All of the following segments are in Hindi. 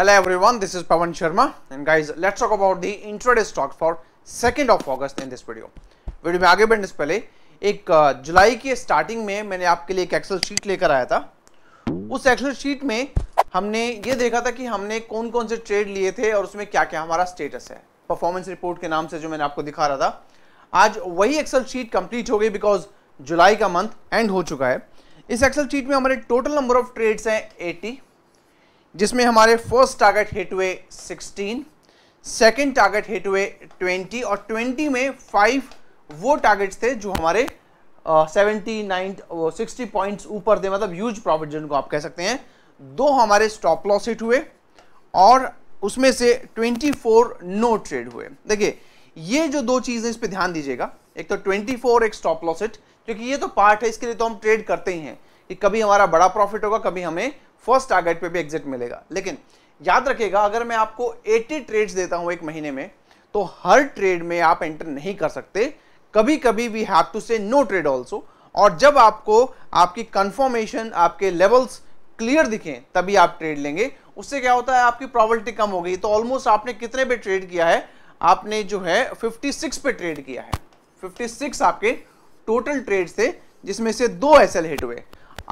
Hello everyone, this is Pavan Sharma and guys let's talk about the intraday stock for 2nd of August in this video. Video में आगे बढ़ने से पहले एक जुलाई के स्टार्टिंग में मैंने आपके लिए एक एक्सेल शीट लेकर आया था उस एक्सेल शीट में हमने ये देखा था कि हमने कौन कौन से ट्रेड लिए थे और उसमें क्या क्या हमारा स्टेटस है परफॉर्मेंस रिपोर्ट के नाम से जो मैंने आपको दिखा रहा था आज वही एक्सेल शीट कंप्लीट हो गई बिकॉज जुलाई का मंथ एंड हो चुका है इस एक्सेल शीट में हमारे टोटल नंबर ऑफ ट्रेड्स हैं 80 जिसमें हमारे फर्स्ट टारगेट हिट हुए 16, सेकंड टारगेट हिट हुए 20 और 20 में फाइव वो टारगेट्स थे जो हमारे सेवेंटी नाइन सिक्सटी पॉइंट्स ऊपर थे मतलब ह्यूज प्रॉफिट जिनको आप कह सकते हैं दो हमारे स्टॉप लॉस हिट हुए और उसमें से 24 नो ट्रेड हुए देखिए ये जो दो चीज़ें इस पर ध्यान दीजिएगा एक तो 24 एक स्टॉप लॉस हिट क्योंकि ये तो पार्ट है इसके लिए तो हम ट्रेड करते ही हैं कि कभी हमारा बड़ा प्रॉफिट होगा कभी हमें फर्स्ट टारगेट पे भी एग्जिट मिलेगा लेकिन याद रखिएगा अगर मैं आपको 80 ट्रेड्स देता हूं एक महीने में तो हर ट्रेड में आप एंटर नहीं कर सकते कभी कभी we have to say no trade also और जब आपको आपकी कंफर्मेशन आपके लेवल्स क्लियर दिखें तभी आप ट्रेड लेंगे उससे क्या होता है आपकी प्रॉबलिटी कम हो गई तो ऑलमोस्ट आपने कितने पे ट्रेड किया है आपने जो है 56 पे ट्रेड किया है 56 आपके टोटल ट्रेड थे जिसमें से दो एसएल हिट हुए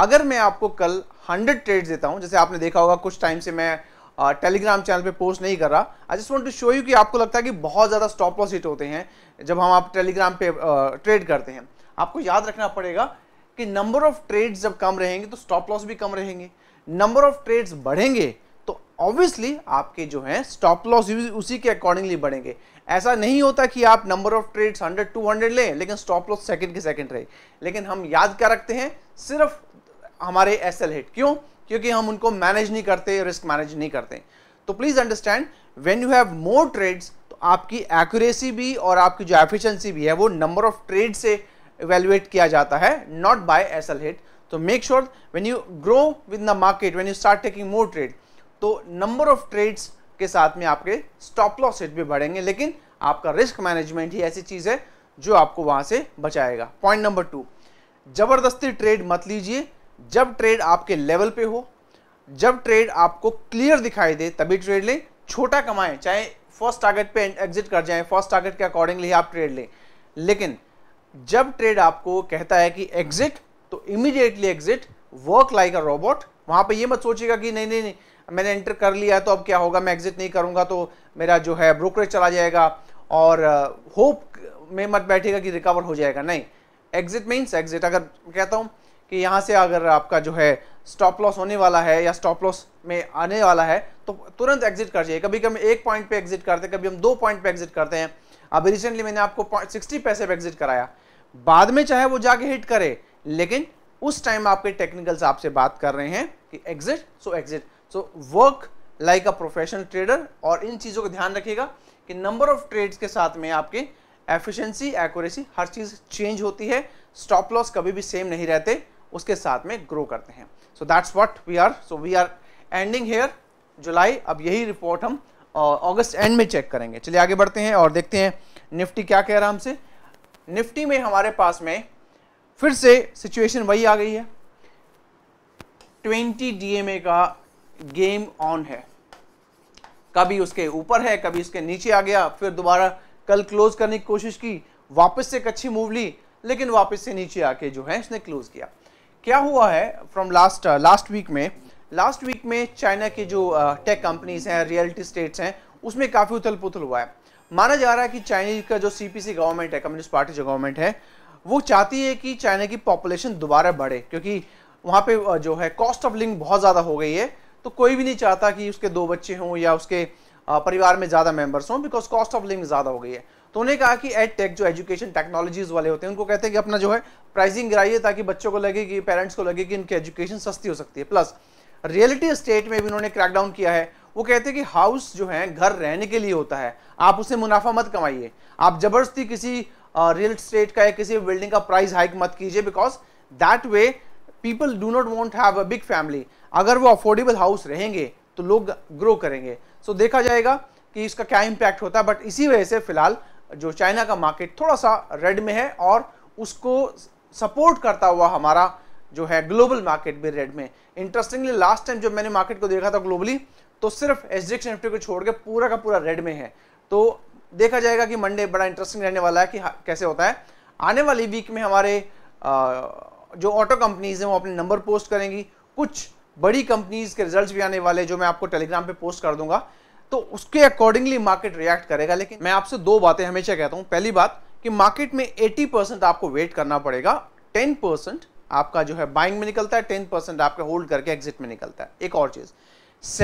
अगर मैं आपको कल 100 ट्रेड्स देता हूं जैसे आपने देखा होगा कुछ टाइम से मैं टेलीग्राम चैनल पे पोस्ट नहीं कर रहा I just want to show you कि आपको लगता है कि बहुत ज़्यादा स्टॉप लॉस हिट होते हैं जब हम आप टेलीग्राम पे ट्रेड करते हैं आपको याद रखना पड़ेगा कि नंबर ऑफ ट्रेड्स जब कम रहेंगे तो स्टॉप लॉस भी कम रहेंगे नंबर ऑफ ट्रेड्स बढ़ेंगे तो ऑब्वियसली आपके जो है स्टॉप लॉस भी उसी के अकॉर्डिंगली बढ़ेंगे ऐसा नहीं होता कि आप नंबर ऑफ ट्रेड्स 100 200 लें लेकिन स्टॉप लॉस सेकंड के सेकंड रहे लेकिन हम याद क्या रखते हैं सिर्फ हमारे एस एल हिट क्यों क्योंकि हम उनको मैनेज नहीं करते रिस्क मैनेज नहीं करते तो please understand when you have more trades तो आपकी एक्यूरेसी भी और आपकी जो एफिशिएंसी भी है वो नंबर ऑफ ट्रेड से इवेल्युएट किया जाता है not by S L hit तो make sure when you grow with the market when you start taking more trade तो नंबर ऑफ ट्रेड्स के साथ में आपके स्टॉप लॉस हिट भी बढ़ेंगे लेकिन आपका रिस्क मैनेजमेंट ही ऐसी चीज़ है जो आपको वहां से बचाएगा पॉइंट नंबर टू जबरदस्ती ट्रेड मत लीजिए जब ट्रेड आपके लेवल पे हो जब ट्रेड आपको क्लियर दिखाई दे तभी ट्रेड लें छोटा कमाएं चाहे फर्स्ट टारगेट पे एग्जिट कर जाएं फर्स्ट टारगेट के अकॉर्डिंगली आप ट्रेड लें लेकिन जब ट्रेड आपको कहता है कि एग्जिट तो immediately exit work like a robot वहां पे ये मत सोचिएगा कि नहीं नहीं नहीं मैंने एंटर कर लिया तो अब क्या होगा मैं एग्जिट नहीं करूंगा तो मेरा जो है ब्रोकरेज चला जाएगा और होप में मत बैठेगा कि रिकवर हो जाएगा नहीं एग्जिट मीन्स एग्जिट अगर कहता हूँ कि यहाँ से अगर आपका जो है स्टॉप लॉस होने वाला है या स्टॉप लॉस में आने वाला है तो तुरंत एग्जिट कर जाइए कभी कभी एक पॉइंट पे एग्जिट करते हैं कभी हम दो पॉइंट पे एग्जिट करते हैं अभी रिसेंटली मैंने आपको सिक्सटी पैसे पे एग्जिट कराया बाद में चाहे वो जाके हिट करे लेकिन उस टाइम आपके टेक्निकल्स आपसे बात कर रहे हैं कि exit so exit so work like a professional trader और इन चीज़ों का ध्यान रखिएगा कि नंबर ऑफ ट्रेड्स के साथ में आपके एफिशिएंसी एक्यूरेसी हर चीज़ चेंज होती है स्टॉप लॉस कभी भी सेम नहीं रहते उसके साथ में ग्रो करते हैं so that's what we are so we are ending here जुलाई अब यही रिपोर्ट हम अगस्त एंड में चेक करेंगे चलिए आगे बढ़ते हैं और देखते हैं निफ्टी क्या कह रहा हमसे निफ्टी में हमारे पास में फिर से सिचुएशन वही आ गई है 20 डीएमए का गेम ऑन है कभी उसके ऊपर है कभी उसके नीचे आ गया फिर दोबारा कल क्लोज करने की कोशिश की वापस से एक अच्छी मूव ली लेकिन वापस से नीचे आके जो है उसने क्लोज किया क्या हुआ है फ्रॉम लास्ट लास्ट वीक में लास्ट वीक में चाइना के जो टेक uh, कंपनीज हैं रियलिटी स्टेट्स हैं उसमें काफ़ी उथल पुथल हुआ है माना जा रहा है कि चाइनीज का जो सीपीसी गवर्नमेंट है कम्युनिस्ट पार्टी जो गवर्नमेंट है वो चाहती है कि चाइना की पॉपुलेशन दोबारा बढ़े क्योंकि वहाँ पे uh, जो है कॉस्ट ऑफ लिविंग बहुत ज़्यादा हो गई है तो कोई भी नहीं चाहता कि उसके दो बच्चे हों या उसके uh, परिवार में ज़्यादा मेंबर्स हों बिकॉज कॉस्ट ऑफ लिविंग ज़्यादा हो गई है तो उन्हें कहा कि एड टेक जो एजुकेशन टेक्नोलॉजीज वाले होते हैं उनको कहते हैं कि अपना जो है प्राइसिंग गिराइए ताकि बच्चों को लगे कि पेरेंट्स को लगे कि इनकी एजुकेशन सस्ती हो सकती है प्लस रियलिटी स्टेट में भी उन्होंने क्रैकडाउन किया है वो कहते हैं कि हाउस जो है घर रहने के लिए होता है आप उसे मुनाफा मत कमाइए आप जबरदस्ती किसी रियल uh, स्टेट का या किसी बिल्डिंग का प्राइस हाइक मत कीजिए because that way people do not want have a big family अगर वो अफोर्डेबल हाउस रहेंगे तो लोग ग्रो करेंगे सो so, देखा जाएगा कि इसका क्या इम्पैक्ट होता है बट इसी वजह से फिलहाल जो चाइना का मार्केट थोड़ा सा रेड में है और उसको सपोर्ट करता हुआ हमारा जो है ग्लोबल मार्केट भी रेड में इंटरेस्टिंगली लास्ट टाइम जब मैंने मार्केट को देखा था ग्लोबली तो सिर्फ एस डी एक्स को छोड़ के पूरा का पूरा रेड में है तो देखा जाएगा कि मंडे बड़ा इंटरेस्टिंग रहने वाला है कि हाँ, कैसे होता है आने वाली वीक में हमारे आ, जो ऑटो कंपनीज़ हैं वो अपने नंबर पोस्ट करेंगी कुछ बड़ी कंपनीज़ के रिजल्ट्स भी आने वाले जो मैं आपको टेलीग्राम पे पोस्ट कर दूंगा तो उसके अकॉर्डिंगली मार्केट रिएक्ट करेगा लेकिन मैं आपसे दो बातें हमेशा कहता हूँ पहली बात कि मार्केट में 80 परसेंट आपको वेट करना पड़ेगा 10 परसेंट आपका जो है बाइंग में निकलता है 10 परसेंट आपका होल्ड करके एग्जिट में निकलता है एक और चीज़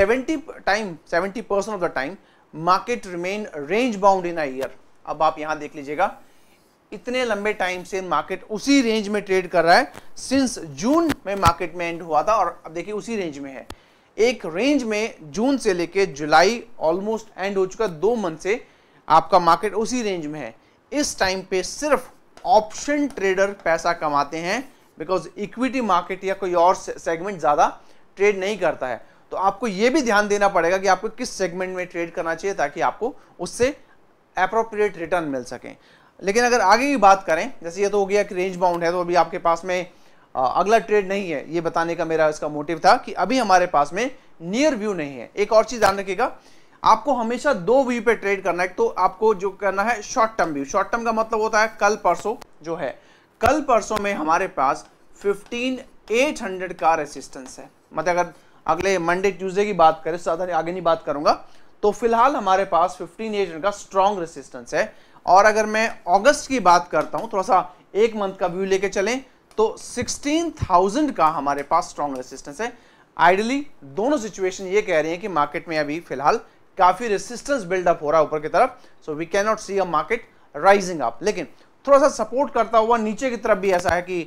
70 time 70 percent of the time market remain range bound in year अब आप यहां देख लीजिएगा इतने लंबे टाइम से मार्केट उसी रेंज में ट्रेड कर रहा है सिंस जून में मार्केट में एंड हुआ था और अब देखिए उसी रेंज में है एक रेंज में जून से लेके जुलाई ऑलमोस्ट एंड हो चुका दो मंथ से आपका मार्केट उसी रेंज में है इस टाइम पे सिर्फ ऑप्शन ट्रेडर पैसा कमाते हैं बिकॉज इक्विटी मार्केट या कोई और सेगमेंट ज़्यादा ट्रेड नहीं करता है तो आपको ये भी ध्यान देना पड़ेगा कि आपको किस सेगमेंट में ट्रेड करना चाहिए ताकि आपको उससे अप्रोप्रिएट रिटर्न मिल सकें लेकिन अगर आगे की बात करें जैसे ये तो हो गया कि रेंज बाउंड है तो अभी आपके पास में अगला ट्रेड नहीं है ये बताने का मेरा इसका मोटिव था कि अभी हमारे पास में नियर व्यू नहीं है एक और चीज ध्यान रखिएगा आपको हमेशा दो व्यू पे ट्रेड करना है तो आपको जो करना है short term view short term का मतलब होता है कल परसों जो है कल परसों में हमारे पास 15800 का रेसिस्टेंस है मतलब अगर अगले मंडे ट्यूजडे की बात करें ज़्यादा आगे नहीं बात करूंगा तो फिलहाल हमारे पास 15800 का स्ट्रॉन्ग रेसिस्टेंस है और अगर मैं अगस्त की बात करता हूँ थोड़ा सा एक मंथ का व्यू लेके चलें तो 16,000 का हमारे पास स्ट्रॉन्ग रेसिस्टेंस है आइडली दोनों सिचुएशन ये कह रही है कि मार्केट में अभी फिलहाल काफ़ी रेसिस्टेंस बिल्डअप हो रहा है ऊपर की तरफ so we can not see a market rising up लेकिन थोड़ा सा सपोर्ट करता हुआ नीचे की तरफ भी ऐसा है कि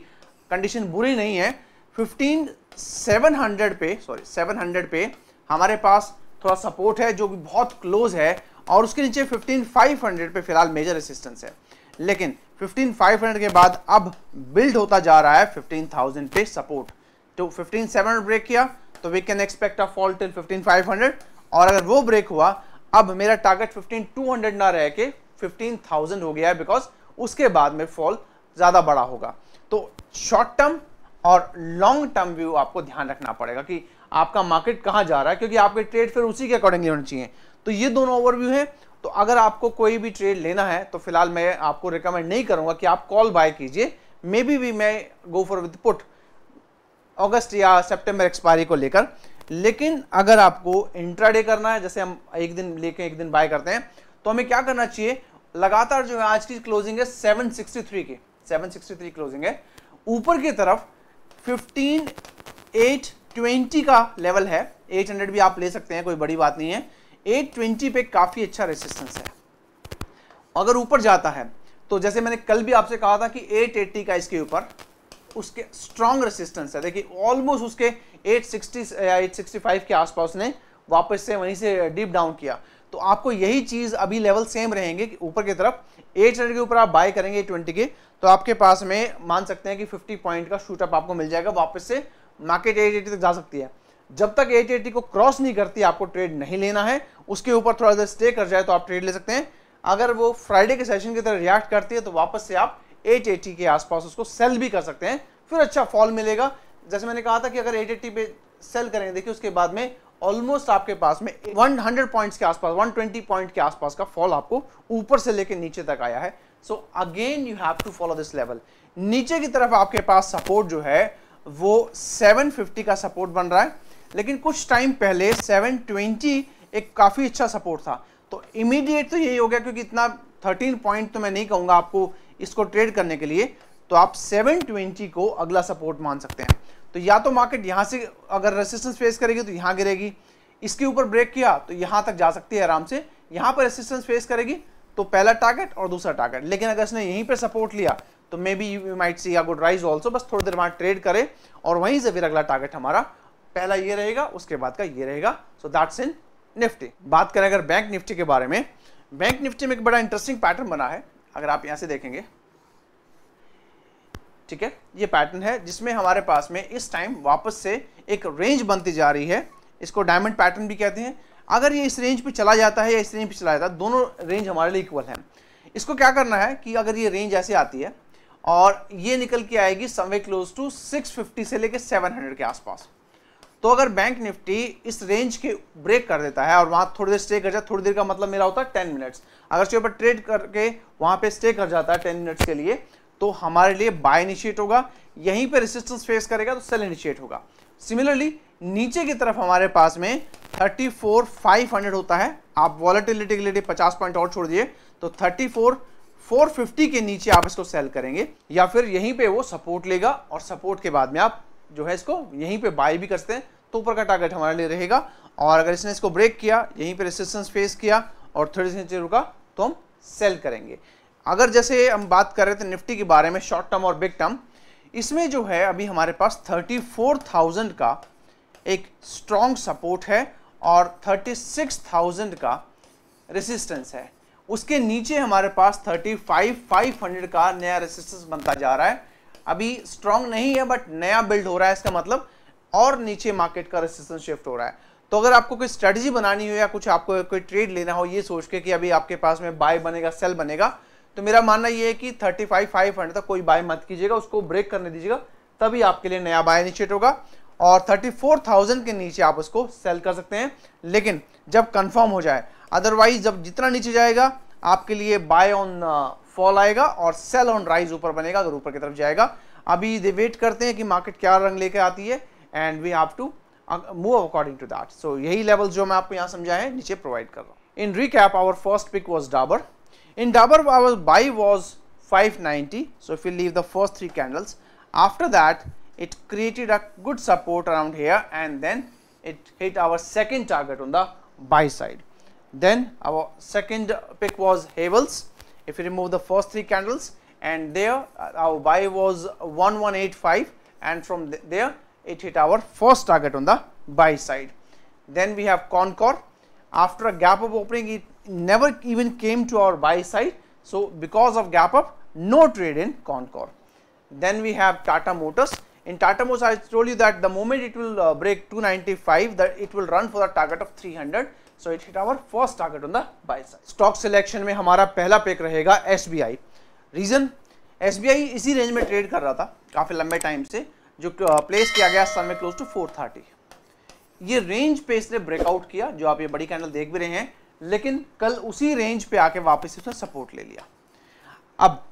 कंडीशन बुरी नहीं है फिफ्टीन सेवन हंड्रेड पे सॉरी सेवन हंड्रेड पे हमारे पास थोड़ा सपोर्ट है जो कि बहुत क्लोज है और उसके नीचे फिफ्टीन फाइव हंड्रेड पे फिलहाल मेजर रेसिस्टेंस है लेकिन 15500 के बाद अब बिल्ड होता जा रहा है 15000 पे सपोर्ट तो 15700 ब्रेक किया तो we can expect a fall till 15500 और अगर वो ब्रेक हुआ अब मेरा टारगेट 15200 ना रह के 15000 हो गया है बिकॉज उसके बाद में फॉल ज़्यादा बड़ा होगा तो शॉर्ट टर्म और लॉन्ग टर्म व्यू आपको ध्यान रखना पड़ेगा कि आपका मार्केट कहां जा रहा है क्योंकि आपके ट्रेड फिर उसी के अकॉर्डिंगली होने चाहिए तो ये दोनों ओवरव्यू है तो अगर आपको कोई भी ट्रेड लेना है तो फिलहाल मैं आपको रिकमेंड नहीं करूंगा कि आप कॉल बाय कीजिए maybe we may go for with put अगस्त या सेप्टेम्बर एक्सपायरी को लेकर लेकिन अगर आपको इंट्राडे करना है जैसे हम एक दिन लेके एक दिन बाय करते हैं तो हमें क्या करना चाहिए लगातार जो है आज की क्लोजिंग है 763 की 763 क्लोजिंग है ऊपर की तरफ 15 820 का लेवल है 800 भी आप ले सकते हैं कोई बड़ी बात नहीं है 820 पे काफ़ी अच्छा रेसिस्टेंस है अगर ऊपर जाता है तो जैसे मैंने कल भी आपसे कहा था कि 880 का इसके ऊपर उसके स्ट्रांग रेसिस्टेंस है देखिए ऑलमोस्ट उसके 860 या 865 के आसपास ने वापस से वहीं से डीप डाउन किया तो आपको यही चीज़ अभी लेवल सेम रहेंगे ऊपर की तरफ एट के ऊपर आप बाय करेंगे एट के तो आपके पास में मान सकते हैं कि फिफ्टी पॉइंट का शूटअप आपको मिल जाएगा वापस से मार्केट एट तक जा सकती है जब तक 880 को क्रॉस नहीं करती आपको ट्रेड नहीं लेना है उसके ऊपर थोड़ा देर स्टे कर जाए तो आप ट्रेड ले सकते हैं अगर वो फ्राइडे के सेशन की तरह रिएक्ट करती है तो वापस से आप 880 के आसपास उसको सेल भी कर सकते हैं फिर अच्छा फॉल मिलेगा जैसे मैंने कहा था कि अगर एट पे सेल करेंगे देखिए उसके बाद में ऑलमोस्ट आपके पास में 100 पॉइंट्स के आसपास 120 पॉइंट के आसपास का फॉल आपको ऊपर से लेकर नीचे तक आया है so again you have to follow this level नीचे की तरफ आपके पास सपोर्ट जो है वो 750 का सपोर्ट बन रहा है लेकिन कुछ टाइम पहले 720 एक काफ़ी अच्छा सपोर्ट था तो इमीडिएट तो यही हो गया क्योंकि इतना 13 पॉइंट तो मैं नहीं कहूँगा आपको इसको ट्रेड करने के लिए तो आप 720 को अगला सपोर्ट मान सकते हैं तो या तो मार्केट यहाँ से अगर रेसिस्टेंस फेस करेगी तो यहाँ गिरेगी इसके ऊपर ब्रेक किया तो यहाँ तक जा सकती है आराम से यहाँ पर रेसिस्टेंस फेस करेगी तो पहला टारगेट और दूसरा टारगेट लेकिन अगर इसने यहीं पर सपोर्ट लिया तो maybe you might see या गुड राइज ऑल्सो बस थोड़ी देर वहाँ ट्रेड करे और वहीं से फिर अगला टारगेट हमारा पहला ये रहेगा उसके बाद का ये रहेगा सो दैट्स इन निफ्टी बात करें अगर बैंक निफ्टी के बारे में बैंक निफ्टी में एक बड़ा इंटरेस्टिंग पैटर्न बना है अगर आप यहाँ से देखेंगे ठीक है ये पैटर्न है जिसमें हमारे पास में इस टाइम वापस से एक रेंज बनती जा रही है इसको डायमंड पैटर्न भी कहते हैं अगर ये इस रेंज पे चला जाता है या इस रेंज पे चला जाता है दोनों रेंज हमारे लिए इक्वल है इसको क्या करना है कि अगर ये रेंज ऐसे आती है और ये निकल के आएगी समवे क्लोज टू 650 से लेके 700 के आसपास तो अगर बैंक निफ्टी इस रेंज के ब्रेक कर देता है और वहाँ थोड़ी देर स्टे कर जाए थोड़ी देर का मतलब मेरा होता है टेन मिनट्स अगर उसके ऊपर ट्रेड करके वहाँ पे स्टे कर जाता है टेन मिनट्स के लिए तो हमारे लिए बाय इनिशिएट होगा यहीं पे रेसिस्टेंस फेस करेगा तो सेल इनिशिएट होगा सिमिलरली नीचे की तरफ हमारे पास में हंड्रेड होता है आप वॉलेटिलिटी के लिए पचास पॉइंट और छोड़ दिए तो थर्टी फिफ्टी के नीचे आप इसको सेल करेंगे या फिर यहीं पे वो सपोर्ट लेगा और सपोर्ट के बाद में आप जो है इसको यहीं पे बाय भी करते हैं तो ऊपर का टारगेट हमारे लिए रहेगा और अगर इसने इसको ब्रेक किया यहीं पे रेसिस्टेंस फेस किया और थोड़ी सी नीचे रुका तो हम सेल करेंगे अगर जैसे हम बात कर रहे थे निफ्टी के बारे में शॉर्ट टर्म और बिग टर्म इसमें जो है अभी हमारे पास थर्टी का एक स्ट्रॉन्ग सपोर्ट है और थर्टी का रेसिस्टेंस है उसके नीचे हमारे पास थर्टी हंड्रेड का नया रेसिस्टेंस बनता जा रहा है अभी स्ट्रांग नहीं है बट नया बिल्ड हो रहा है इसका मतलब और नीचे मार्केट का रेसिस्टेंस शिफ्ट हो रहा है तो अगर आपको कोई स्ट्रेटजी बनानी हो या कुछ आपको कोई ट्रेड लेना हो ये सोच के कि अभी आपके पास में बाय बनेगा सेल बनेगा तो मेरा मानना ये है कि थर्टी फाइव फाइव हंड्रेड तक कोई बाय मत कीजिएगा उसको ब्रेक करने दीजिएगा तभी आपके लिए नया बाय इनिशिएट होगा और थर्टी फोर थाउजेंड के नीचे आप उसको सेल कर सकते हैं लेकिन जब कन्फर्म हो जाए अदरवाइज जब जितना नीचे जाएगा आपके लिए बाय ऑन फॉल आएगा और सेल ऑन राइज ऊपर बनेगा अगर ऊपर की तरफ जाएगा अभी दे वेट करते हैं कि मार्केट क्या रंग लेकर आती है and we have to move according to that so यही लेवल जो मैं आपको यहाँ समझाए नीचे प्रोवाइड कर रहा हूँ in cap our first pick was Dabur in Dabur our buy was 590 so if we leave the first three candles after that it created a good support around here and then it hit our second target on the buy side Then our second pick was Havel's. If you remove the first three candles and there uh, our buy was 1185 and from th there it hit our first target on the buy side. Then we have Concor. After a gap up opening it never even came to our buy side. So, because of gap up no trade in Concor. Then we have Tata Motors. In Tata Motors I told you that the moment it will uh, break 295 that it will run for the target of 300 so it hit our first target on the buy side stock selection में हमारा पहला पेक रहेगा एस रीज़न एस इसी रेंज में ट्रेड कर रहा था काफ़ी लंबे टाइम से जो प्लेस uh, किया गया समय क्लोज टू फोर थर्टी ये रेंज पे इसने ब्रेकआउट किया जो आप ये बड़ी कैंडल देख भी रहे हैं लेकिन कल उसी रेंज पे आके वापस इसने सपोर्ट ले लिया अब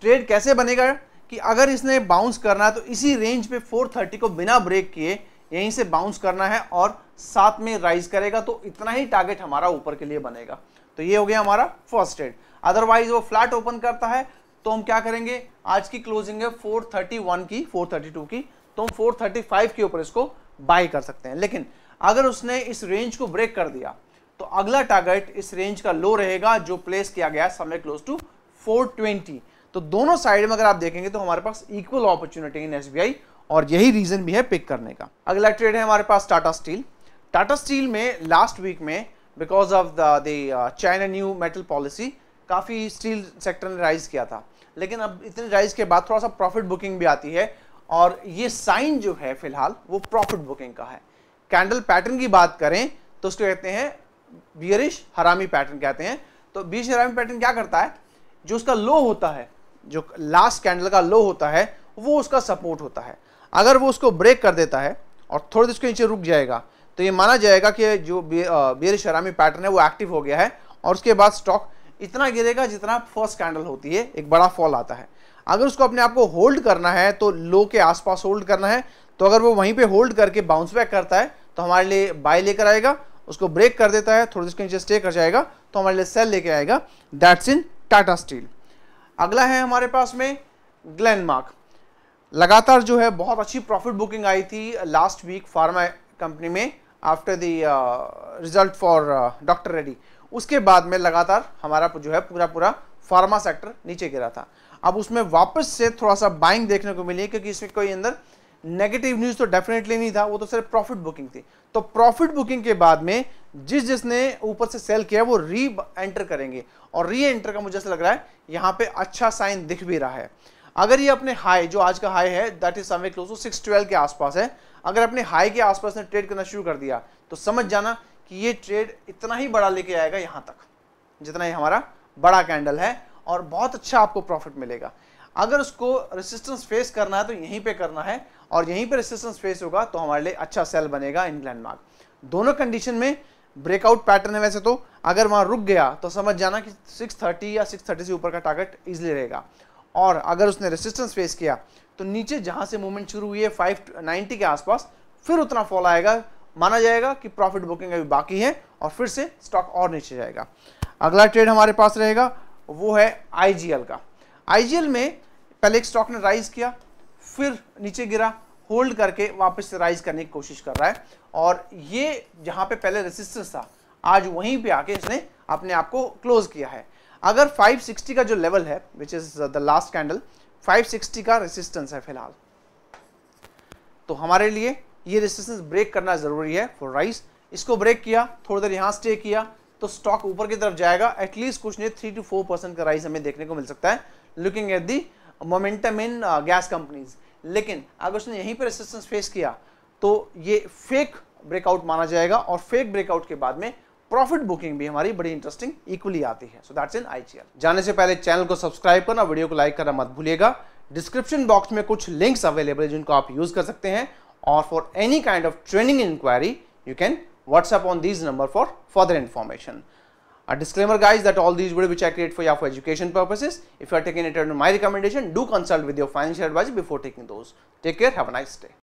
ट्रेड कैसे बनेगा कि अगर इसने बाउंस करना है तो इसी रेंज पे 430 को बिना ब्रेक किए यहीं से बाउंस करना है और साथ में राइज करेगा तो इतना ही टारगेट हमारा ऊपर के लिए बनेगा तो ये हो गया हमारा फर्स्ट ट्रेड अदरवाइज वो फ्लैट ओपन करता है तो हम क्या करेंगे आज की क्लोजिंग है 431 की 432 की तो हम 435 के ऊपर इसको बाई कर सकते हैं लेकिन अगर उसने इस रेंज को ब्रेक कर दिया तो अगला टारगेट इस रेंज का लो रहेगा जो प्लेस किया गया है समय क्लोज टू 420 तो दोनों साइड में अगर आप देखेंगे तो हमारे पास इक्वल अपॉर्चुनिटी इन एस और यही रीज़न भी है पिक करने का अगला ट्रेड है हमारे पास टाटा स्टील टाटा स्टील में लास्ट वीक में because of the China new metal policy काफ़ी स्टील सेक्टर ने राइज़ किया था लेकिन अब इतने राइज़ के बाद थोड़ा सा प्रॉफिट बुकिंग भी आती है और ये साइन जो है फिलहाल वो प्रॉफिट बुकिंग का है कैंडल पैटर्न की बात करें तो उसको कहते हैं बियरिश हरामी पैटर्न कहते हैं तो बीच हरामी पैटर्न क्या करता है जो उसका लो होता है जो लास्ट कैंडल का लो होता है वो उसका सपोर्ट होता है अगर वो उसको ब्रेक कर देता है और थोड़ी देर उसके नीचे रुक जाएगा तो ये माना जाएगा कि जो बेर शरामी पैटर्न है वो एक्टिव हो गया है और उसके बाद स्टॉक इतना गिरेगा जितना फर्स्ट कैंडल होती है एक बड़ा फॉल आता है अगर उसको अपने आप को होल्ड करना है तो लो के आसपास होल्ड करना है तो अगर वो वहीं पे होल्ड करके बाउंस बैक करता है तो हमारे लिए बाय लेकर आएगा उसको ब्रेक कर देता है थोड़ी देर नीचे स्टे कर जाएगा तो हमारे लिए सेल लेकर आएगा दैट्स इन टाटा स्टील अगला है हमारे पास में ग्लैंडमार्क लगातार जो है बहुत अच्छी प्रॉफिट बुकिंग आई थी लास्ट वीक फार्मा कंपनी में after the result for doctor Reddy उसके बाद में लगातार हमारा जो है पूरा पूरा फार्मा सेक्टर नीचे गिरा था अब उसमें वापस से थोड़ा सा बाइंग देखने को मिली क्योंकि इसमें कोई अंदर नेगेटिव न्यूज़ तो डेफिनेटली नहीं था वो तो सिर्फ प्रॉफिट बुकिंग थी तो प्रॉफिट बुकिंग के बाद में जिस जिसने ऊपर से सेल किया वो री एंटर करेंगे और री एंटर का मुझे ऐसा लग रहा है यहाँ पे अच्छा साइन दिख भी रहा है अगर ये अपने हाई जो आज का हाई है दैट इज समय क्लोज सिक्स ट्वेल्व के आसपास है अगर अपने हाई के आसपास ने ट्रेड करना शुरू कर दिया तो समझ जाना कि ये ट्रेड इतना ही बड़ा लेके आएगा यहाँ तक जितना ये हमारा बड़ा कैंडल है और बहुत अच्छा आपको प्रॉफिट मिलेगा अगर उसको रेसिस्टेंस फेस करना है तो यहीं पे करना है और यहीं पे रेसिस्टेंस फेस होगा तो हमारे लिए अच्छा सेल बनेगा इन लैंडमार्क दोनों कंडीशन में ब्रेकआउट पैटर्न है वैसे तो अगर वहाँ रुक गया तो समझ जाना कि 630 या 630 से ऊपर का टारगेट इजिली रहेगा और अगर उसने रेसिस्टेंस फेस किया तो नीचे जहाँ से मूवमेंट शुरू हुई है फाइव नाइन्टी के आसपास फिर उतना फॉल आएगा माना जाएगा कि प्रॉफिट बुकिंग अभी बाकी है और फिर से स्टॉक और नीचे जाएगा अगला ट्रेड हमारे पास रहेगा वो है आई का आई में पहले एक स्टॉक ने राइज किया फिर नीचे गिरा होल्ड करके वापस से राइज करने की कोशिश कर रहा है और ये जहाँ पे पहले रेसिस्टेंस था आज वहीं पे आके इसने अपने आप को क्लोज किया है अगर 560 का जो लेवल है which is the last candle 560 का रेसिस्टेंस है फिलहाल तो हमारे लिए ये रेसिस्टेंस ब्रेक करना जरूरी है फॉर राइस इसको ब्रेक किया थोड़ी देर यहाँ स्टे किया तो स्टॉक ऊपर की तरफ जाएगा एटलीस्ट कुछ नहीं थ्री टू फोर परसेंट का राइस हमें देखने को मिल सकता है looking at the momentum in gas companies लेकिन अगर उसने यहीं पर रेसिस्टेंस फेस किया तो ये फेक ब्रेकआउट माना जाएगा और फेक ब्रेकआउट के बाद में प्रॉफिट बुकिंग भी हमारी बड़ी इंटरेस्टिंग इक्वली आती है सो दैट्स इन आईजीएल जाने से पहले चैनल को सब्सक्राइब करना वीडियो को लाइक करना मत भूलिएगा डिस्क्रिप्शन बॉक्स में कुछ लिंक्स अवेलेबल है जिनको आप यूज कर सकते हैं और for any kind of training inquiry you can WhatsApp on these number for further information. A disclaimer guys that all these videos which I create for you are for education purposes. If you are taking it under my recommendation, do consult with your financial advisor before taking those. Take care, have a nice day.